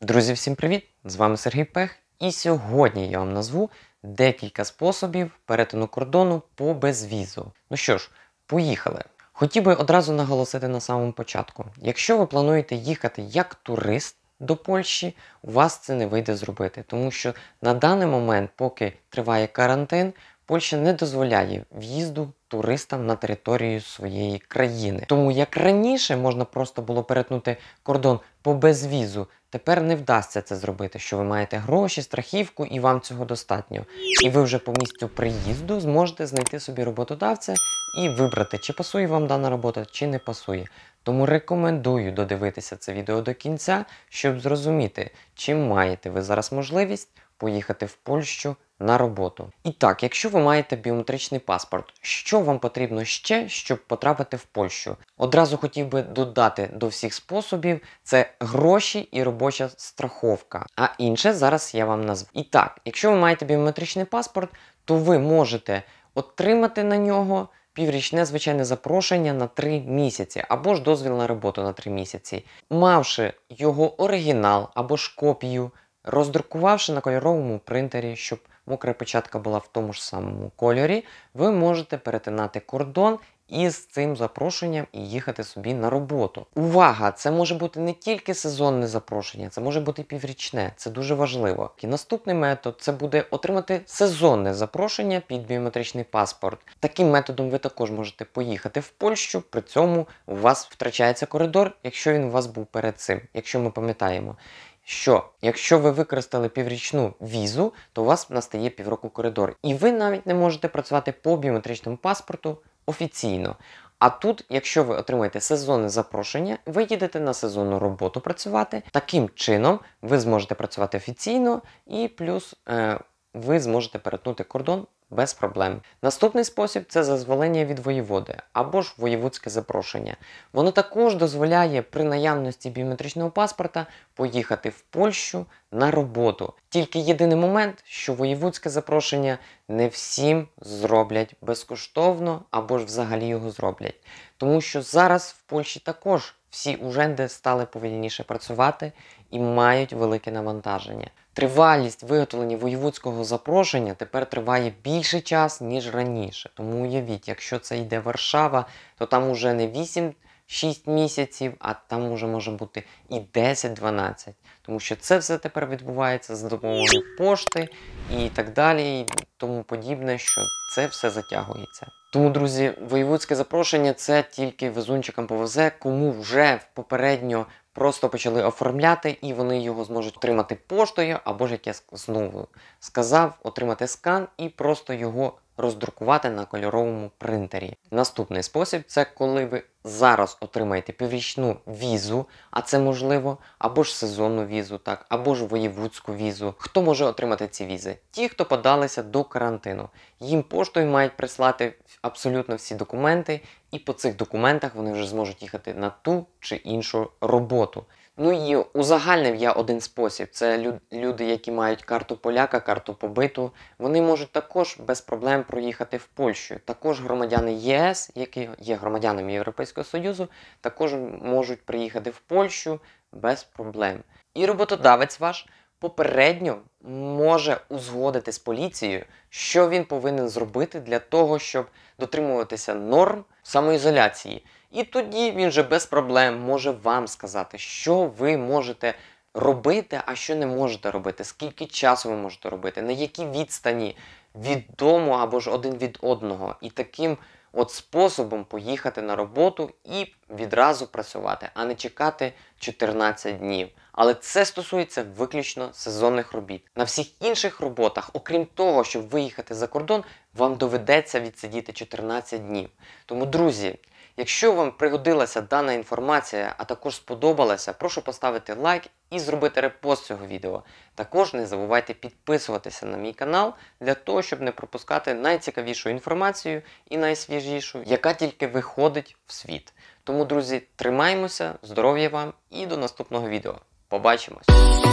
Друзі, всім привіт! З вами Сергій Пех, і сьогодні я вам назву декілька способів перетину кордону по безвізу. Ну що ж, поїхали! Хотів би одразу наголосити на самому початку: якщо ви плануєте їхати як турист до Польщі, у вас це не вийде зробити, тому що на даний момент, поки триває карантин, Польща не дозволяє в'їзду туристам на територію своєї країни. Тому як раніше можна просто було перетнути кордон по безвізу, тепер не вдасться це зробити. Що ви маєте гроші, страхівку і вам цього достатньо. І ви вже по місцю приїзду зможете знайти собі роботодавця і вибрати, чи пасує вам дана робота, чи не пасує. Тому рекомендую додивитися це відео до кінця, щоб зрозуміти, чи маєте ви зараз можливість поїхати в Польщу на роботу. І так, якщо ви маєте біометричний паспорт, що вам потрібно ще, щоб потрапити в Польщу? Одразу хотів би додати до всіх способів: це гроші і робоча страховка. А інше зараз я вам назву. І так, якщо ви маєте біометричний паспорт, то ви можете отримати на нього. Піврічне звичайне запрошення на 3 місяці або ж дозвіл на роботу на 3 місяці, мавши його оригінал або ж копію, роздрукувавши на кольоровому принтері, щоб мокра печатка була в тому ж самому кольорі, ви можете перетинати кордон із цим запрошенням і їхати собі на роботу. Увага! Це може бути не тільки сезонне запрошення, це може бути піврічне, це дуже важливо. І наступний метод це буде отримати сезонне запрошення під біометричний паспорт. Таким методом ви також можете поїхати в Польщу, при цьому у вас втрачається коридор, якщо він у вас був перед цим, якщо ми пам'ятаємо що якщо ви використали піврічну візу, то у вас настає півроку коридор, і ви навіть не можете працювати по біометричному паспорту офіційно. А тут, якщо ви отримаєте сезонне запрошення, ви їдете на сезонну роботу працювати. Таким чином ви зможете працювати офіційно, і плюс е, ви зможете перетнути кордон без проблем. Наступний спосіб це зазволення від воєводи або ж воєводське запрошення. Воно також дозволяє при наявності біометричного паспорта поїхати в Польщу на роботу. Тільки єдиний момент, що воєвудське запрошення не всім зроблять безкоштовно або ж взагалі його зроблять. Тому що зараз в Польщі також всі уженди стали повільніше працювати і мають велике навантаження. Тривалість виготовлення воєвудського запрошення тепер триває більше час, ніж раніше. Тому уявіть, якщо це йде Варшава, то там уже не 8 6 місяців, а там уже може бути і 10-12. Тому що це все тепер відбувається за допомогою пошти і так далі, і тому подібне, що це все затягується. Тому, друзі, воєвудське запрошення це тільки везунчикам повезе, кому вже попередньо просто почали оформляти, і вони його зможуть отримати поштою, або ж як я знову сказав, отримати скан і просто його роздрукувати на кольоровому принтері. Наступний спосіб це коли ви зараз отримаєте піврічну візу, а це можливо, або ж сезонну візу, так, або ж воєвудську візу. Хто може отримати ці візи? Ті, хто подалися до карантину. Їм поштою мають прислати абсолютно всі документи, і по цих документах вони вже зможуть їхати на ту чи іншу роботу. Ну і узагальнив я один спосіб. Це люди, які мають карту поляка, карту побиту. Вони можуть також без проблем проїхати в Польщу. Також громадяни ЄС, які є громадянами Європейського Союзу, також можуть приїхати в Польщу без проблем. І роботодавець ваш попередньо може узгодити з поліцією, що він повинен зробити для того, щоб дотримуватися норм самоізоляції. І тоді він же без проблем може вам сказати, що ви можете робити, а що не можете робити, скільки часу ви можете робити, на які відстані від дому або ж один від одного. І таким от способом поїхати на роботу і відразу працювати, а не чекати 14 днів. Але це стосується виключно сезонних робіт. На всіх інших роботах, окрім того, щоб виїхати за кордон, вам доведеться відсидіти 14 днів. Тому, друзі. Якщо вам пригодилася дана інформація, а також сподобалася, прошу поставити лайк і зробити репост цього відео. Також не забувайте підписуватися на мій канал для того, щоб не пропускати найцікавішу інформацію і найсвіжішу, яка тільки виходить в світ. Тому, друзі, тримаємося, здоров'я вам і до наступного відео. Побачимось!